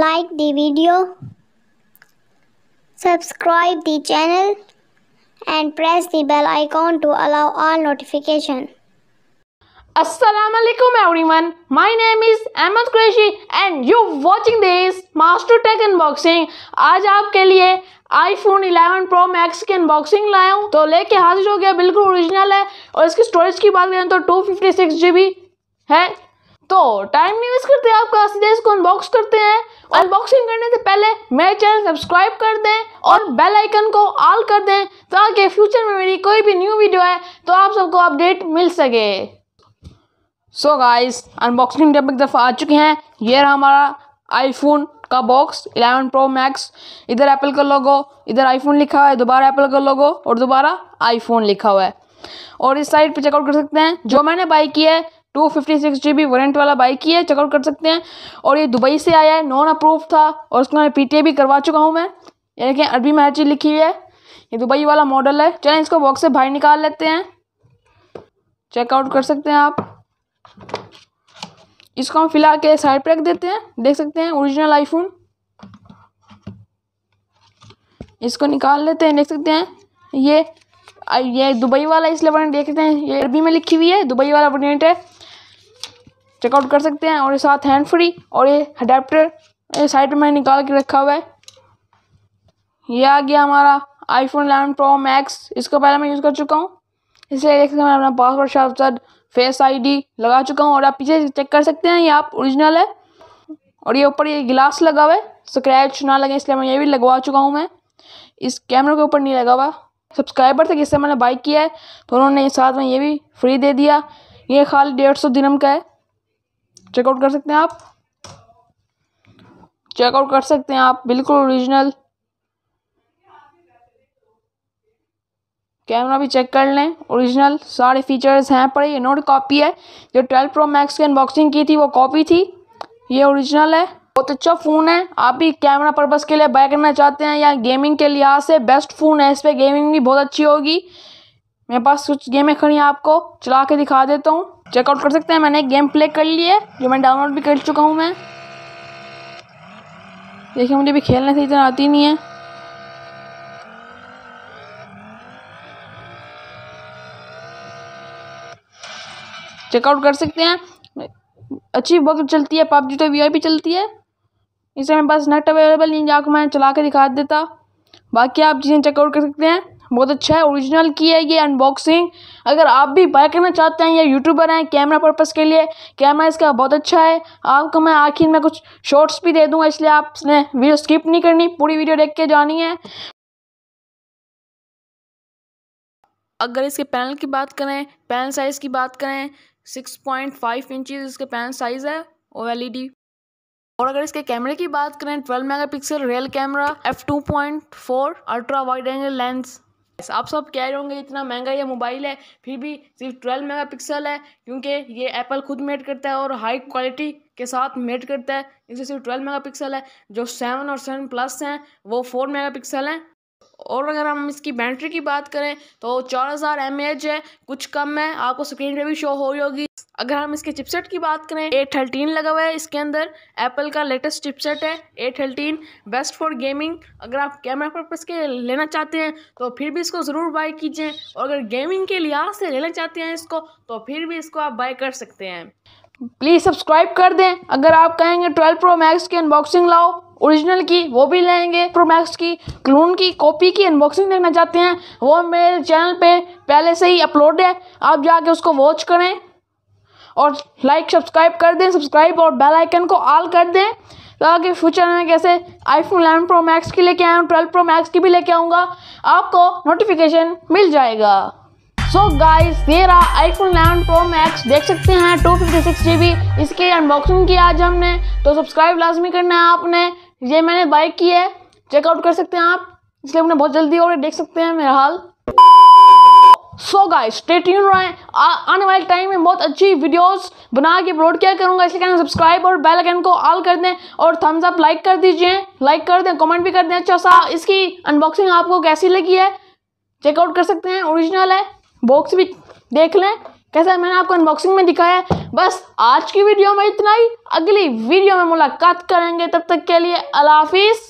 like the video, subscribe the channel and press the bell icon to allow all notification. alaikum everyone. My name is ahmed qureshi and you watching this Master Tech Unboxing. aaj aapke liye iPhone 11 Pro Max की unboxing लाया हूँ तो लेके हाजिर हो गया बिल्कुल original है और इसकी स्टोरेज की बात करें तो टू फिफ्टी सिक्स जी बी है तो टाइम नहीं वेस्ट करते आपका सीधे इसको अनबॉक्स करते हैं अनबॉक्सिंग करने से पहले मेरे चैनल सब्सक्राइब कर दें और बेल आइकन को ऑल कर दें ताकि फ्यूचर में मेरी कोई भी न्यू वीडियो है तो आप सबको अपडेट मिल सके सो गाइस अनबॉक्सिंग जब एक दफ़ा आ चुके हैं ये रहा हमारा आईफोन का बॉक्स इलेवन प्रो मैक्स इधर एप्पल का लोगो इधर आईफोन लिखा हुआ है दोबारा एप्पल का लोगो और दोबारा आईफोन लिखा हुआ है और इस साइड पर चेकआउट कर सकते हैं जो मैंने बाई किया है टू फिफ्टी सिक्स जी बी वारंट वाला बाइक ही है चेकआउट कर सकते हैं और ये दुबई से आया है नॉन अप्रूव था और उसको मैं पी भी करवा चुका हूँ मैं यानी कि अरबी में हर चीज़ लिखी हुई है ये दुबई वाला मॉडल है चलें इसको बॉक्स से बाहर निकाल लेते हैं चेकआउट कर सकते हैं आप इसको हम फिलहाल के साइड पर रख देते हैं देख सकते हैं ओरिजिनल आईफोन इसको निकाल लेते हैं देख सकते हैं ये ये दुबई वाला इसलिए वर्ण देखते हैं ये अरबी में लिखी हुई है दुबई वाला वर्डेंट है चेकआउट कर सकते हैं और ये साथ हैंड फ्री और ये अडेप्टर ये साइड में निकाल के रखा हुआ है ये आ गया हमारा आईफोन एलेवन प्रो मैक्स इसको पहले मैं यूज़ कर चुका हूँ इसलिए देख सकते हैं मैं अपना पासवर्ड शार्पसर फेस आईडी लगा चुका हूँ और आप पीछे चेक कर सकते हैं ये आप ओरिजिनल है और ये ऊपर ये गिलास लगा हुआ है स्क्रैच ना लगे इसलिए मैं ये भी लगवा चुका हूँ मैं इस कैमरे के ऊपर नहीं लगा हुआ सब्सक्राइबर थे जिससे मैंने बाइक किया है तो उन्होंने साथ में ये भी फ्री दे दिया ये खाली डेढ़ सौ दिनम का है चेकआउट कर सकते हैं आप चेकआउट कर सकते हैं आप बिल्कुल ओरिजिनल कैमरा भी चेक कर लें ओरिजिनल सारे फीचर्स हैं पर ये नोट कॉपी है जो ट्वेल्व प्रो मैक्स की अनबॉक्सिंग की थी वो कॉपी थी ये ओरिजिनल है बहुत अच्छा फ़ोन है आप भी कैमरा पर्पज़ के लिए बाय करना चाहते हैं या गेमिंग के लिहाज से बेस्ट फ़ोन है इस पर गेमिंग भी बहुत अच्छी होगी मेरे पास कुछ गेमें खड़ी हैं आपको चला के दिखा देता हूँ चेकआउट कर सकते हैं मैंने गेम प्ले कर लिया है जो मैं डाउनलोड भी कर चुका हूँ मैं देखिए मुझे भी खेलने से इतना आती नहीं है चेकआउट कर सकते हैं अच्छी वक्त चलती है पबजी तो वी आई भी चलती है इसे मेरे पास नेट अवेलेबल नहीं जाकर मैं चला के दिखा देता बाकी आप चीज़ें चेकआउट कर सकते हैं बहुत अच्छा है ओरिजिनल की है ये अनबॉक्सिंग अगर आप भी बाय करना चाहते हैं या यूट्यूबर हैं कैमरा पर्पज़ के लिए कैमरा इसका बहुत अच्छा है आपको मैं आखिर में कुछ शॉर्ट्स भी दे दूँगा इसलिए आपने वीडियो स्किप नहीं करनी पूरी वीडियो देख के जानी है अगर इसके पैनल की बात करें पैनल साइज़ की बात करें सिक्स पॉइंट फाइव इसके पैनल साइज़ है ओ एल ई डी और अगर इसके कैमरे की बात करें 12 megapixel real camera F two point four ultra wide angle lens आप सब कह रहे होंगे इतना महंगा ये मोबाइल है फिर भी सिर्फ ट्वेल्व मेगा पिक्सल है क्योंकि ये एप्पल खुद मेड करता है और हाई क्वालिटी के साथ मेड करता है इसलिए सिर्फ ट्वेल्व मेगा पिक्सल है जो सेवन और सेवन प्लस हैं वो फोर मेगा पिक्सल हैं और अगर हम इसकी बैटरी की बात करें तो चार हज़ार एम एच है कुछ कम है आपको स्क्रीन पे भी शो हो रही होगी अगर हम इसके चिपसेट की बात करें ए थर्टीन लगा हुआ है इसके अंदर एप्पल का लेटेस्ट चिपसेट है A thirteen best for gaming अगर आप कैमरा पर्पज़ के लेना चाहते हैं तो फिर भी इसको ज़रूर बाई कीजिए और अगर गेमिंग के लिहाज से लेना चाहते हैं इसको तो फिर भी इसको आप बाई कर सकते हैं प्लीज़ सब्सक्राइब कर दें अगर आप कहेंगे ट्वेल्व प्रो मैक्स की अनबॉक्सिंग लाओ ओरिजिनल की वो भी लेंगे प्रोमैक्स की क्लून की कॉपी की अनबॉक्सिंग देखना चाहते हैं वो मेरे चैनल पे पहले से ही अपलोड है आप जाके उसको वॉच करें और लाइक सब्सक्राइब कर दें सब्सक्राइब और बेल आइकन को ऑल कर दें ताकि फ्यूचर में कैसे आईफोन इलेवन प्रो मैक्स की लेके आए ट्वेल्व प्रो मैक्स की भी लेके आऊँगा आपको नोटिफिकेशन मिल जाएगा सो गाइस ये रहा आईफोन इलेवन प्रो मैक्स देख सकते हैं टू फिफ्टी सिक्स जी बी इसकी अनबॉक्सिंग की आज हमने तो सब्सक्राइब लाजमी करना है आपने ये मैंने बाय की है चेकआउट कर सकते हैं आप इसलिए उन्हें बहुत जल्दी और देख सकते हैं मेरा हाल सो गाइस स्टेट यून रहें आने वाले टाइम में बहुत अच्छी वीडियोस बना के अपलोड किया करूँगा इसलिए कहना सब्सक्राइब और बेल आइकन को ऑल कर दें और थम्स अप लाइक कर दीजिए लाइक कर दें कमेंट भी कर दें अच्छा सा इसकी अनबॉक्सिंग आपको कैसी लगी है चेकआउट कर सकते हैं ओरिजिनल है बॉक्स भी देख लें कैसा है मैंने आपको अनबॉक्सिंग में दिखाया है बस आज की वीडियो में इतना ही अगली वीडियो में मुलाकात करेंगे तब तक के लिए अलाफिज़